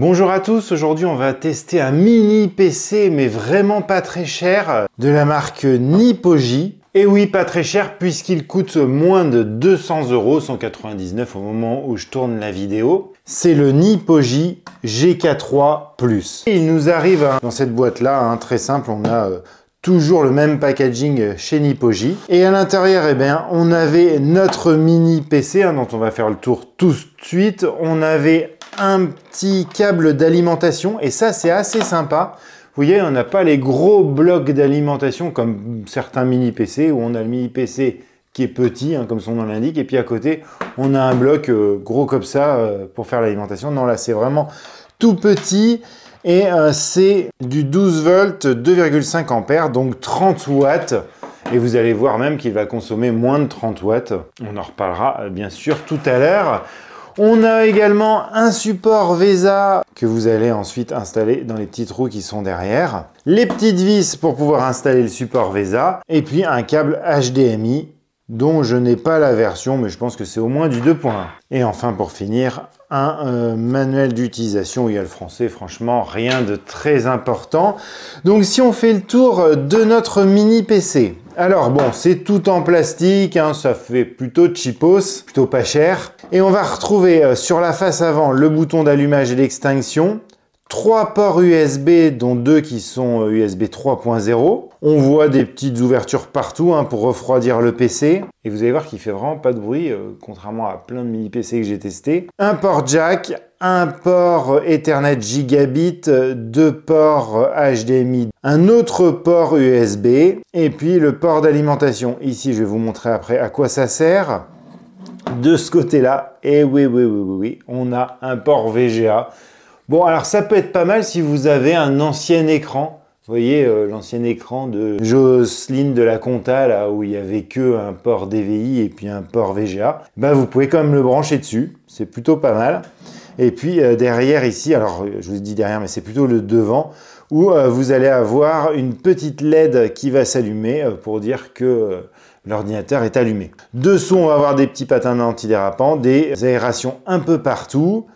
Bonjour à tous, aujourd'hui on va tester un mini PC mais vraiment pas très cher de la marque Nipoji. Et oui, pas très cher puisqu'il coûte moins de 200 euros, 199 au moment où je tourne la vidéo. C'est le Nipoji GK3 Plus. Il nous arrive hein, dans cette boîte là, hein, très simple, on a euh, toujours le même packaging chez Nipoji. Et à l'intérieur, eh bien, on avait notre mini PC hein, dont on va faire le tour tout de suite. On avait un petit câble d'alimentation et ça c'est assez sympa. Vous voyez, on n'a pas les gros blocs d'alimentation comme certains mini PC où on a le mini PC qui est petit, hein, comme son nom l'indique, et puis à côté, on a un bloc euh, gros comme ça euh, pour faire l'alimentation. Non, là, c'est vraiment tout petit et euh, c'est du 12 volts 2,5 ampères, donc 30 watts. Et vous allez voir même qu'il va consommer moins de 30 watts. On en reparlera bien sûr tout à l'heure. On a également un support VESA que vous allez ensuite installer dans les petites roues qui sont derrière. Les petites vis pour pouvoir installer le support VESA. Et puis un câble HDMI dont je n'ai pas la version, mais je pense que c'est au moins du 2.1. Et enfin, pour finir, un euh, manuel d'utilisation. Il y a le français, franchement, rien de très important. Donc, si on fait le tour de notre mini PC, alors bon, c'est tout en plastique, hein, ça fait plutôt cheapos, plutôt pas cher. Et on va retrouver euh, sur la face avant le bouton d'allumage et d'extinction, Trois ports USB, dont deux qui sont USB euh, 3.0. On voit des petites ouvertures partout hein, pour refroidir le PC. Et vous allez voir qu'il fait vraiment pas de bruit, euh, contrairement à plein de mini PC que j'ai testé. Un port jack, un port Ethernet gigabit, euh, deux ports HDMI, un autre port USB, et puis le port d'alimentation. Ici, je vais vous montrer après à quoi ça sert de ce côté-là. Et oui, oui, oui, oui, oui, on a un port VGA. Bon, alors ça peut être pas mal si vous avez un ancien écran. Vous voyez euh, l'ancien écran de Jocelyn de la Comta, là où il n'y avait qu'un port DVI et puis un port VGA. Ben, vous pouvez quand même le brancher dessus, c'est plutôt pas mal. Et puis euh, derrière ici, alors euh, je vous dis derrière, mais c'est plutôt le devant, où vous allez avoir une petite LED qui va s'allumer pour dire que l'ordinateur est allumé. Dessous, on va avoir des petits patins antidérapants, des aérations un peu partout.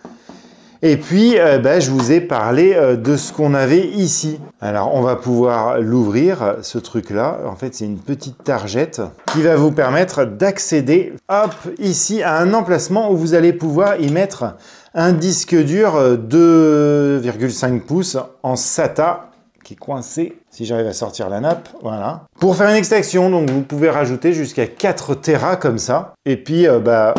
Et puis, euh, ben, je vous ai parlé euh, de ce qu'on avait ici. Alors, on va pouvoir l'ouvrir, ce truc-là. En fait, c'est une petite targette qui va vous permettre d'accéder, hop, ici, à un emplacement où vous allez pouvoir y mettre un disque dur 2,5 euh, pouces en SATA qui est coincé. Si j'arrive à sortir la nappe, voilà. Pour faire une extraction, donc vous pouvez rajouter jusqu'à 4 Tera comme ça. Et puis, bah,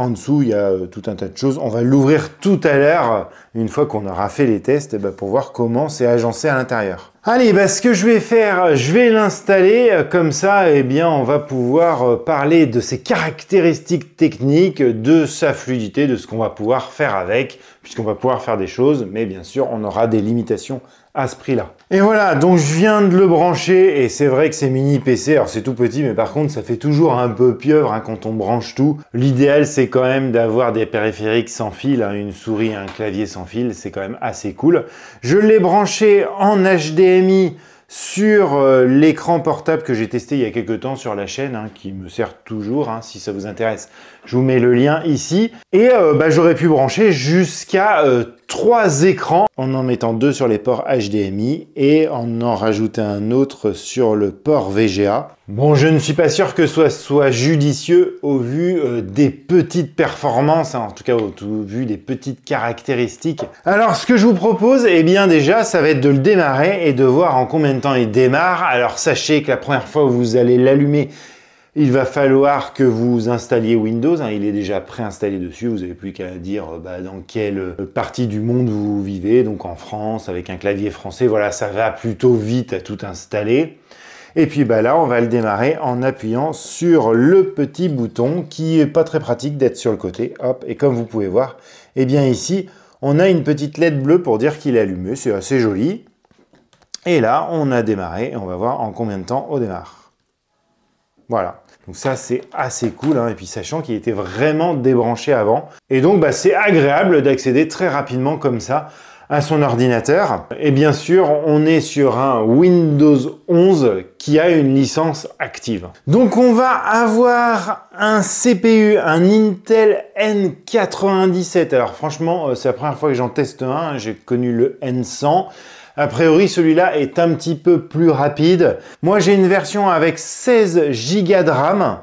en dessous, il y a euh, tout un tas de choses. On va l'ouvrir tout à l'heure, euh, une fois qu'on aura fait les tests, et eh ben, pour voir comment c'est agencé à l'intérieur. Allez, ben, ce que je vais faire, euh, je vais l'installer. Comme ça, Et eh bien, on va pouvoir parler de ses caractéristiques techniques, de sa fluidité, de ce qu'on va pouvoir faire avec, puisqu'on va pouvoir faire des choses, mais bien sûr, on aura des limitations à ce prix-là. Et voilà, donc je viens de le brancher et c'est vrai que c'est mini PC, alors c'est tout petit mais par contre ça fait toujours un peu pieuvre hein, quand on branche tout. L'idéal c'est quand même d'avoir des périphériques sans fil, hein, une souris, un clavier sans fil, c'est quand même assez cool. Je l'ai branché en HDMI sur euh, l'écran portable que j'ai testé il y a quelques temps sur la chaîne, hein, qui me sert toujours, si ça vous intéresse. Je vous mets le lien ici. Et euh, bah, j'aurais pu brancher jusqu'à euh, trois écrans en en mettant deux sur les ports HDMI et en en rajoutant un autre sur le port VGA. Bon, je ne suis pas sûr que ce soit judicieux au vu euh, des petites performances, hein, en tout cas au, au vu des petites caractéristiques. Alors, ce que je vous propose, eh bien déjà, ça va être de le démarrer et de voir en combien de temps il démarre. Alors, sachez que la première fois où vous allez l'allumer, il va falloir que vous installiez Windows, hein, il est déjà préinstallé dessus, vous n'avez plus qu'à dire euh, bah, dans quelle euh, partie du monde vous vivez, donc en France, avec un clavier français, voilà, ça va plutôt vite à tout installer. Et puis bah, là, on va le démarrer en appuyant sur le petit bouton qui n'est pas très pratique d'être sur le côté, hop, et comme vous pouvez voir, eh bien ici, on a une petite LED bleue pour dire qu'il est allumé, c'est assez joli. Et là, on a démarré, on va voir en combien de temps on démarre. Voilà. Donc ça, c'est assez cool. Hein. Et puis sachant qu'il était vraiment débranché avant. Et donc, bah, c'est agréable d'accéder très rapidement comme ça à son ordinateur. Et bien sûr, on est sur un Windows 11 qui a une licence active. Donc on va avoir un CPU, un Intel N97. Alors franchement, euh, c'est la première fois que j'en teste un. J'ai connu le N100. A priori, celui-là est un petit peu plus rapide. Moi, j'ai une version avec 16 Go de RAM.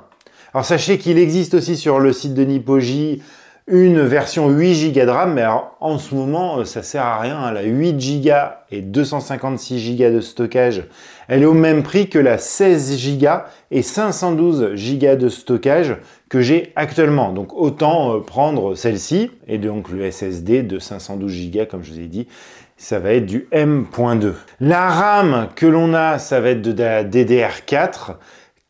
Alors, sachez qu'il existe aussi sur le site de Nipoji une version 8 Go de RAM, mais en ce moment, euh, ça sert à rien. Hein. La 8 Go et 256 Go de stockage, elle est au même prix que la 16 Go et 512 Go de stockage que j'ai actuellement. Donc autant euh, prendre celle-ci et donc le SSD de 512 Go comme je vous ai dit ça va être du M.2. La RAM que l'on a, ça va être de la DDR4,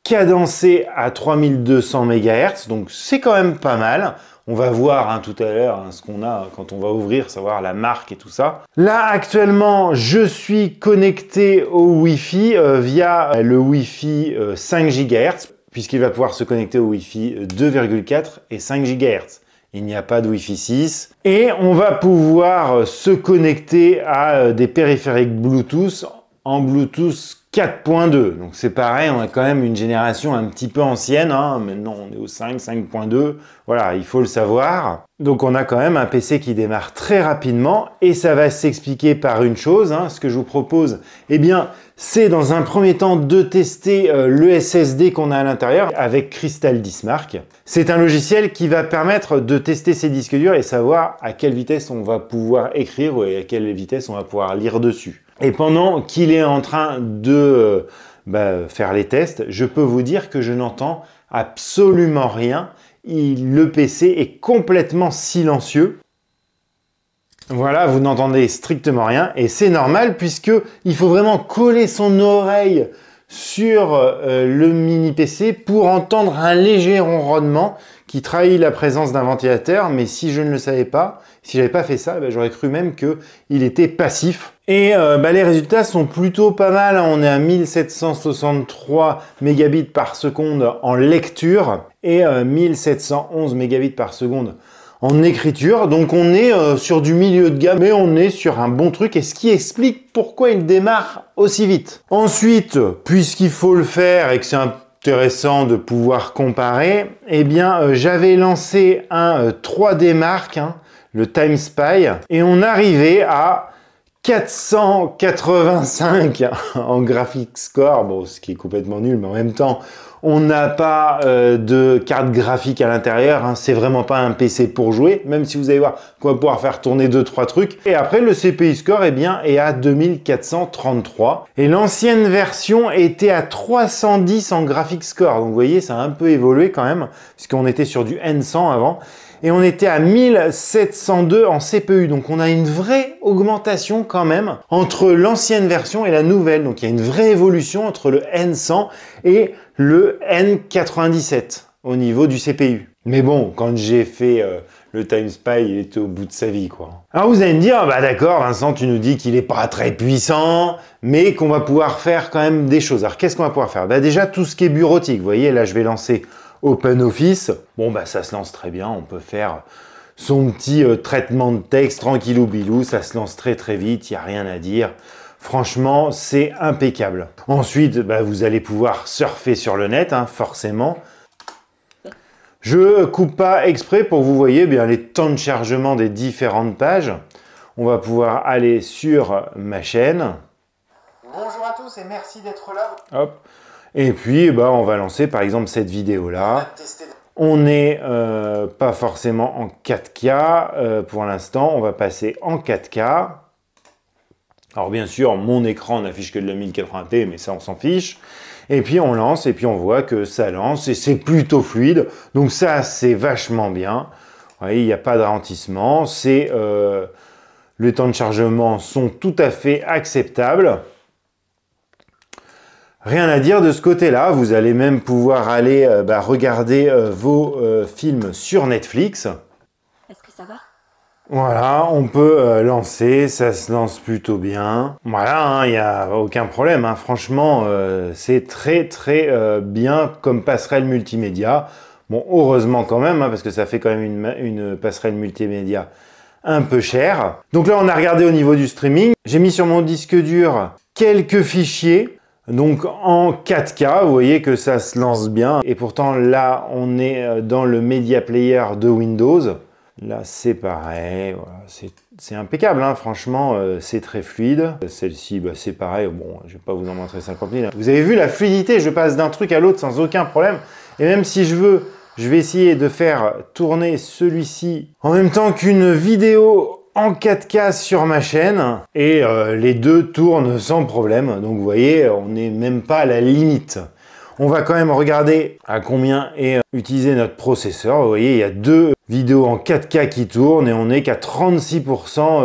cadencée à 3200 MHz, donc c'est quand même pas mal. On va voir hein, tout à l'heure hein, ce qu'on a quand on va ouvrir, savoir la marque et tout ça. Là, actuellement, je suis connecté au Wi-Fi euh, via euh, le Wi-Fi 5 euh, GHz, puisqu'il va pouvoir se connecter au Wi-Fi 2,4 et 5 GHz il n'y a pas de Wi-Fi 6. Et on va pouvoir se connecter à euh, des périphériques Bluetooth en Bluetooth 4.2. Donc c'est pareil, on a quand même une génération un petit peu ancienne. Hein. Maintenant, on est au 5, 5.2. Voilà, il faut le savoir. Donc on a quand même un PC qui démarre très rapidement et ça va s'expliquer par une chose. Hein. Ce que je vous propose, eh bien, c'est dans un premier temps de tester euh, le SSD qu'on a à l'intérieur avec Crystal Dismark. C'est un logiciel qui va permettre de tester ces disques durs et savoir à quelle vitesse on va pouvoir écrire et à quelle vitesse on va pouvoir lire dessus. Et pendant qu'il est en train de euh, bah, faire les tests, je peux vous dire que je n'entends absolument rien. le PC est complètement silencieux. Voilà, vous n'entendez strictement rien et c'est normal puisque il faut vraiment coller son oreille sur euh, le mini PC pour entendre un léger ronronnement trahit la présence d'un ventilateur, mais si je ne le savais pas, si j'avais pas fait ça, eh ben, j'aurais cru même qu'il était passif. Et euh, bah, les résultats sont plutôt pas mal, hein. on est à 1763 mégabits par seconde en lecture et 1711 euh, mégabits par seconde en écriture. Donc on est euh, sur du milieu de gamme, mais on est sur un bon truc et ce qui explique pourquoi il démarre aussi vite. Ensuite, puisqu'il faut le faire et que c'est un intéressant de pouvoir comparer, et eh bien euh, j'avais lancé un 3D euh, marque hein, le Time Spy, et on arrivait à 485 en graphique score, ce qui est complètement nul, mais en même temps, on n'a pas euh, de carte graphique à l'intérieur. Hein. C'est vraiment pas un PC pour jouer, même si vous allez voir qu'on va pouvoir faire tourner 2-3 trucs. Et après, le CPI score eh bien, est à 2433. Et l'ancienne version était à 310 en graphique score. Donc vous voyez, ça a un peu évolué quand même, puisqu'on était sur du N100 avant et on était à 1702 en CPU. Donc on a une vraie augmentation quand même entre l'ancienne version et la nouvelle. Donc il y a une vraie évolution entre le N100 et le N97 au niveau du CPU. Mais bon, quand j'ai fait euh, le Time Spy, il était au bout de sa vie, quoi. Alors vous allez me dire, bah d'accord, Vincent, tu nous dis qu'il n'est pas très puissant, mais qu'on va pouvoir faire quand même des choses. Alors qu'est-ce qu'on va pouvoir faire Bah déjà, tout ce qui est bureautique, vous voyez, là je vais lancer Open Office, bon bah ça se lance très bien, on peut faire son petit euh, traitement de texte tranquillou bilou, ça se lance très très vite, il n'y a rien à dire. Franchement, c'est impeccable. Ensuite, bah, vous allez pouvoir surfer sur le net, hein, forcément. Je coupe pas exprès pour vous voyez bien les temps de chargement des différentes pages. On va pouvoir aller sur ma chaîne. Bonjour à tous et merci d'être là. Hop. Et puis, bah, on va lancer par exemple cette vidéo-là. On n'est euh, pas forcément en 4K euh, pour l'instant. On va passer en 4K. Alors bien sûr, mon écran n'affiche que de la 1080p, mais ça, on s'en fiche. Et puis on lance, et puis on voit que ça lance, et c'est plutôt fluide. Donc ça, c'est vachement bien. Vous voyez, il n'y a pas de ralentissement. C'est... Euh, les temps de chargement sont tout à fait acceptables. Rien à dire de ce côté-là, vous allez même pouvoir aller euh, bah, regarder euh, vos euh, films sur Netflix. Est-ce que ça va Voilà, on peut lancer, ça se lance plutôt bien. Voilà, il hein, n'y a aucun problème, hein. franchement, c'est très très bien comme passerelle multimédia. Bon, heureusement quand même, hein, parce que ça fait quand même une, une passerelle multimédia un peu chère. Donc là, on a regardé au niveau du streaming. J'ai mis sur mon disque dur quelques fichiers. Donc en 4K, vous voyez que ça se lance bien. Et pourtant là, on est euh, dans le Media Player de Windows. Là, c'est pareil, c'est impeccable, hein. franchement, euh, c'est très fluide. Celle-ci, bah, c'est pareil, bon, je vais pas vous en montrer 50 000. Vous avez vu la fluidité, je passe d'un truc à l'autre sans aucun problème. Et même si je veux, je vais essayer de faire tourner celui-ci en même temps qu'une vidéo 4K sur ma chaîne et euh, les deux tournent sans problème. Donc vous voyez, on n'est même pas à la limite. On va quand même regarder à combien est euh, utilisé notre processeur. Vous voyez, il y a deux vidéos en 4K qui tournent et on n'est qu'à 36%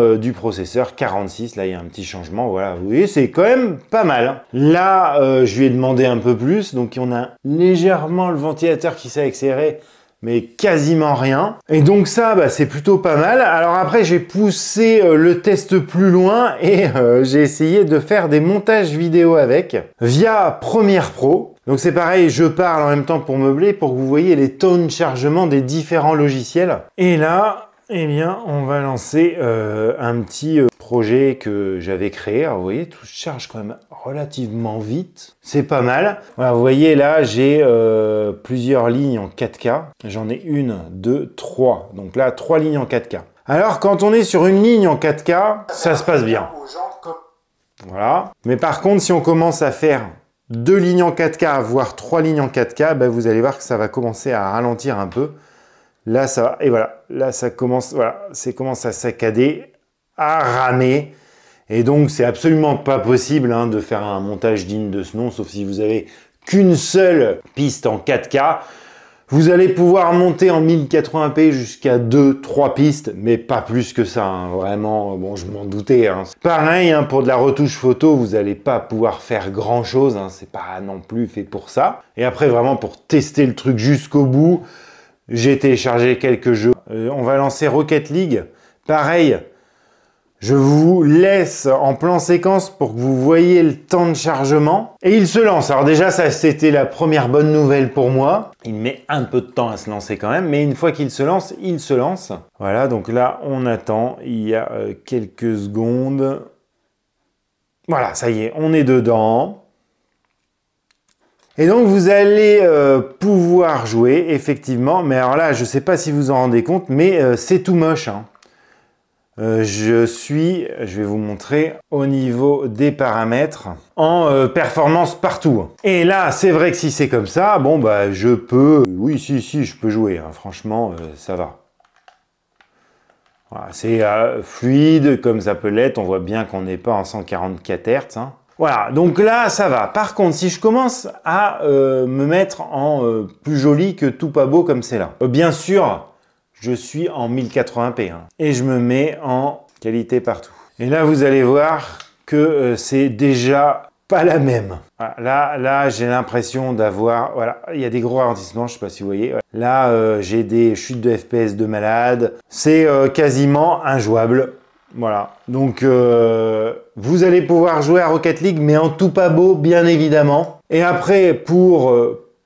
euh, du processeur, 46, là il y a un petit changement, voilà, vous voyez, c'est quand même pas mal. Là, je lui ai demandé un peu plus, donc on a légèrement le ventilateur qui s'est accéléré mais quasiment rien. Et donc ça, bah, c'est plutôt pas mal. Alors après, j'ai poussé euh, le test plus loin et euh, j'ai essayé de faire des montages vidéo avec via Premiere Pro. Donc c'est pareil, je parle en même temps pour meubler pour que vous voyez les tonnes de chargement des différents logiciels. Et là, eh bien, on va lancer euh, un petit projet que j'avais créé. vous voyez, tout charge quand même relativement vite. C'est pas mal. Voilà, vous voyez là, j'ai euh, plusieurs lignes en 4K. J'en ai une, deux, trois. Donc là, trois lignes en 4K. Alors, quand on est sur une ligne en 4K, ça se passe bien. Voilà. Mais par contre, si on commence à faire deux lignes en 4K, voire trois lignes en 4K, ben, vous allez voir que ça va commencer à ralentir un peu. Là, ça va. Et voilà. Là, ça commence. Voilà. C'est commence à saccader à ramer. Et donc, c'est absolument pas possible hein, de faire un montage digne de ce nom, sauf si vous avez qu'une seule piste en 4K. Vous allez pouvoir monter en 1080p jusqu'à 2-3 pistes, mais pas plus que ça, hein. vraiment, bon je m'en doutais. Hein. Pareil, pour de la retouche photo, vous n'allez pas pouvoir faire grand chose, c'est pas non plus fait pour ça. Et après vraiment pour tester le truc jusqu'au bout, j'ai téléchargé quelques jeux. Euh, on va lancer Rocket League, pareil, je vous laisse en plan séquence pour que vous voyez le temps de chargement. Et il se lance. Alors déjà, ça c'était la première bonne nouvelle pour moi. Il met un peu de temps à se lancer quand même, mais une fois qu'il se lance, il se lance. Voilà, donc là on attend. Il y a euh, quelques secondes. Voilà, ça y est, on est dedans. Et donc vous allez euh, pouvoir jouer effectivement, mais alors là je ne sais pas si vous en rendez compte, mais euh, c'est tout moche. Hein. Euh, je suis, je vais vous montrer, au niveau des paramètres en euh, performance partout. Et là, c'est vrai que si c'est comme ça, bon bah je peux, oui si si, je peux jouer, hein. franchement euh, ça va. c'est fluide comme ça peut l'être, on voit bien qu'on n'est pas en 144 Hz. Hein. Voilà, donc là, ça va. Par contre, si je commence à me mettre en plus joli que tout pas beau comme c'est là, bien sûr, je suis en 1080p hein, et je me mets en qualité partout. Et là, vous allez voir que euh, c'est déjà pas la même. Ah, là, là j'ai l'impression d'avoir... Voilà, il y a des gros ralentissements, je sais pas si vous voyez. Là, euh, j'ai des chutes de FPS de malade. C'est euh, quasiment injouable. Voilà. Donc, vous allez pouvoir jouer à Rocket League, mais en tout pas beau, bien évidemment. Et après, pour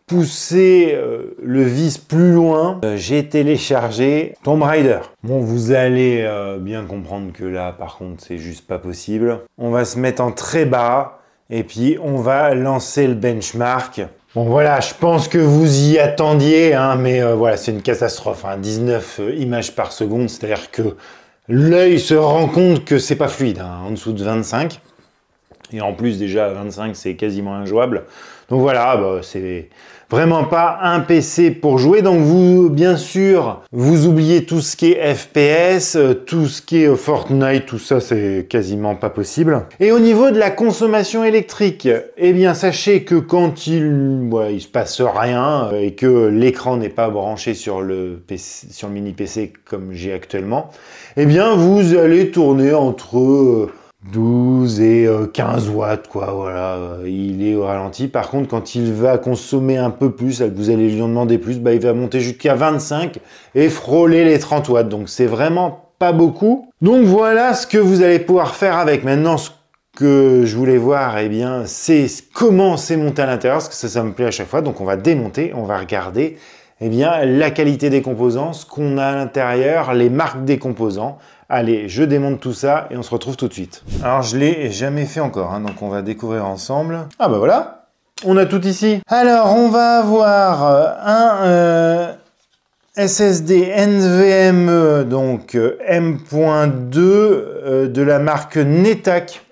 pousser euh, le vice plus loin, euh, j'ai téléchargé Tomb Raider. Bon, vous allez euh, bien comprendre que là, par contre, c'est juste pas possible. On va se mettre en très bas et puis on va lancer le benchmark. Bon voilà, je pense que vous y attendiez, hein, mais voilà, c'est une catastrophe. 19 hein. images par seconde, c'est-à-dire que l'œil se rend compte que c'est pas fluide, hein, en dessous de 25. Et en plus déjà 25 c'est quasiment injouable. Donc voilà, bah, c'est vraiment pas un PC pour jouer. Donc vous, bien sûr, vous oubliez tout ce qui est FPS, euh, tout ce qui est euh, Fortnite, tout ça, c'est quasiment pas possible. Et au niveau de la consommation électrique, eh bien sachez que quand il, ne se passe rien euh, et que l'écran n'est pas branché sur le, PC, sur le mini PC comme j'ai actuellement, eh bien vous allez tourner entre 12 et 15 euh, watts, quoi, voilà, il est au ralenti. Par contre, quand il va consommer un peu plus, vous allez lui en demander plus, bah, il va monter jusqu'à 25 et frôler les 30 watts. Donc, c'est vraiment pas beaucoup. Donc, voilà ce que vous allez pouvoir faire avec. Maintenant, ce que je voulais voir, eh bien, c'est comment c'est monté à l'intérieur, parce que ça, ça me plaît à chaque fois. Donc, on va démonter, on va regarder, eh bien, la qualité des composants, ce qu'on a à l'intérieur, les marques des composants. Allez, je démonte tout ça et on se retrouve tout de suite. Alors je l'ai jamais fait encore, hein, donc on va découvrir ensemble. Ah bah voilà, on a tout ici. Alors on va avoir euh, un euh, SSD NVMe, donc euh, M.2 de la marque Netac.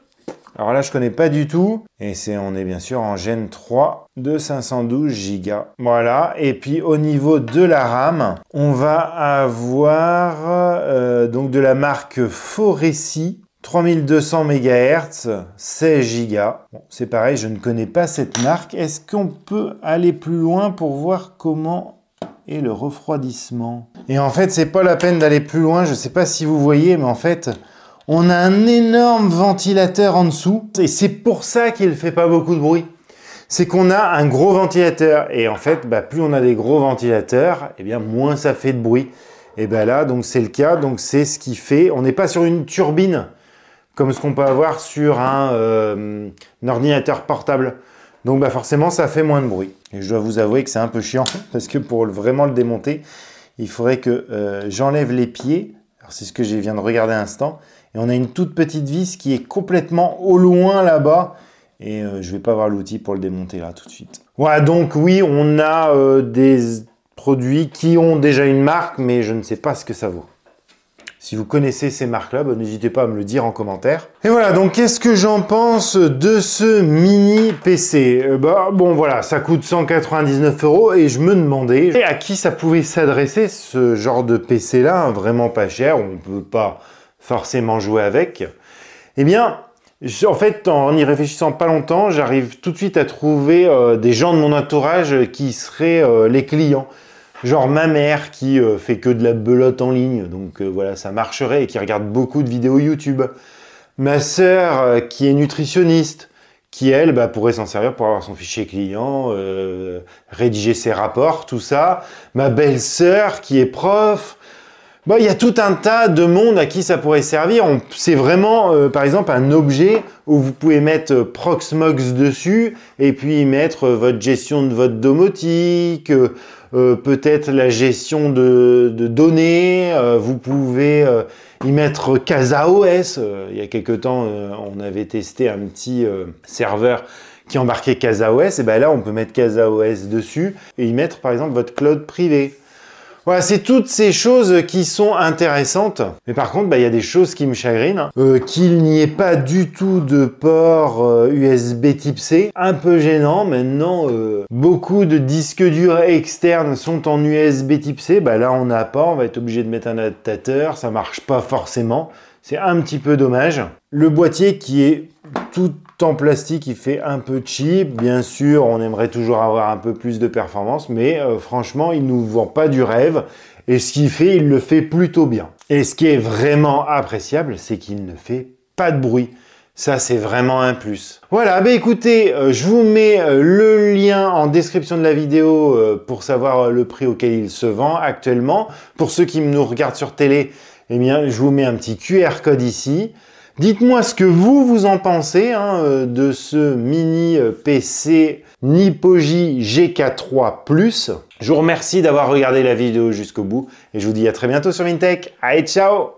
Alors là, je connais pas du tout. Et c'est, on est bien sûr en Gen 3 de 512 Go. Voilà. Et puis au niveau de la RAM, on va avoir euh, donc de la marque Foresi. 3200 MHz, 16 Go. Bon, c'est pareil, je ne connais pas cette marque. Est-ce qu'on peut aller plus loin pour voir comment est le refroidissement. Et en fait, c'est pas la peine d'aller plus loin, je ne sais pas si vous voyez, mais en fait, on a un énorme ventilateur en dessous et c'est pour ça qu'il ne fait pas beaucoup de bruit. C'est qu'on a un gros ventilateur et en fait, bah, plus on a des gros ventilateurs, eh bien moins ça fait de bruit. Et bien bah là, donc c'est le cas, donc c'est ce qui fait. On n'est pas sur une turbine comme ce qu'on peut avoir sur un, euh, ordinateur portable. Donc bah forcément, ça fait moins de bruit. Et je dois vous avouer que c'est un peu chiant parce que pour vraiment le démonter, il faudrait que euh, j'enlève les pieds. Alors c'est ce que je viens de regarder un instant. Et on a une toute petite vis qui est complètement au loin là-bas. Et euh, je vais pas avoir l'outil pour le démonter là tout de suite. Voilà, donc oui, on a euh, des produits qui ont déjà une marque, mais je ne sais pas ce que ça vaut. Si vous connaissez ces marques-là, bah, n'hésitez pas à me le dire en commentaire. Et voilà, donc qu'est-ce que j'en pense de ce mini PC euh, Bah bon voilà, ça coûte 199 euros et je me demandais à qui ça pouvait s'adresser ce genre de PC-là, hein, vraiment pas cher, on ne peut pas forcément jouer avec, eh bien, en fait, en y réfléchissant pas longtemps, j'arrive tout de suite à trouver euh, des gens de mon entourage qui seraient euh, les clients. Genre ma mère qui euh, fait que de la belote en ligne, donc voilà, ça marcherait, et qui regarde beaucoup de vidéos YouTube. Ma sœur qui est nutritionniste, qui elle bah, pourrait s'en servir pour avoir son fichier client, rédiger ses rapports, tout ça. Ma belle-sœur qui est prof, bah, il y a tout un tas de monde à qui ça pourrait servir. C'est vraiment, euh, par exemple, un objet où vous pouvez mettre euh, Proxmox dessus et puis mettre euh, votre gestion de votre domotique, peut-être la gestion de, données. vous pouvez y mettre CasaOS. il y a quelques temps, on avait testé un petit serveur qui embarquait CasaOS. Et bien là, on peut mettre CasaOS dessus et y mettre, par exemple, votre cloud privé. Voilà, c'est toutes ces choses qui sont intéressantes. Mais par contre, bah, il y a des choses qui me chagrinent. Hein. Euh, qu'il n'y ait pas du tout de port USB euh, type C, un peu gênant. Maintenant, euh, beaucoup de disques durs externes sont en USB type C. Bah, là, on n'a pas, on va être obligé de mettre un adaptateur, ça marche pas forcément. C'est un petit peu dommage. Le boîtier qui est tout en plastique, il fait un peu cheap. Bien sûr, on aimerait toujours avoir un peu plus de performance, mais euh, franchement, il nous vend pas du rêve. Et ce qu'il fait, il le fait plutôt bien. Et ce qui est vraiment appréciable, c'est qu'il ne fait pas de bruit. Ça, c'est vraiment un plus. Voilà, bah écoutez, euh, je vous mets euh, le lien en description de la vidéo pour savoir le prix auquel il se vend actuellement. Pour ceux qui nous regardent sur télé, et eh bien, je vous mets un petit QR code ici. Dites-moi ce que vous, vous en pensez hein, euh, de ce mini euh, PC Nipoji GK3 Plus. Je vous remercie d'avoir regardé la vidéo jusqu'au bout et je vous dis à très bientôt sur Mintech. Allez, ciao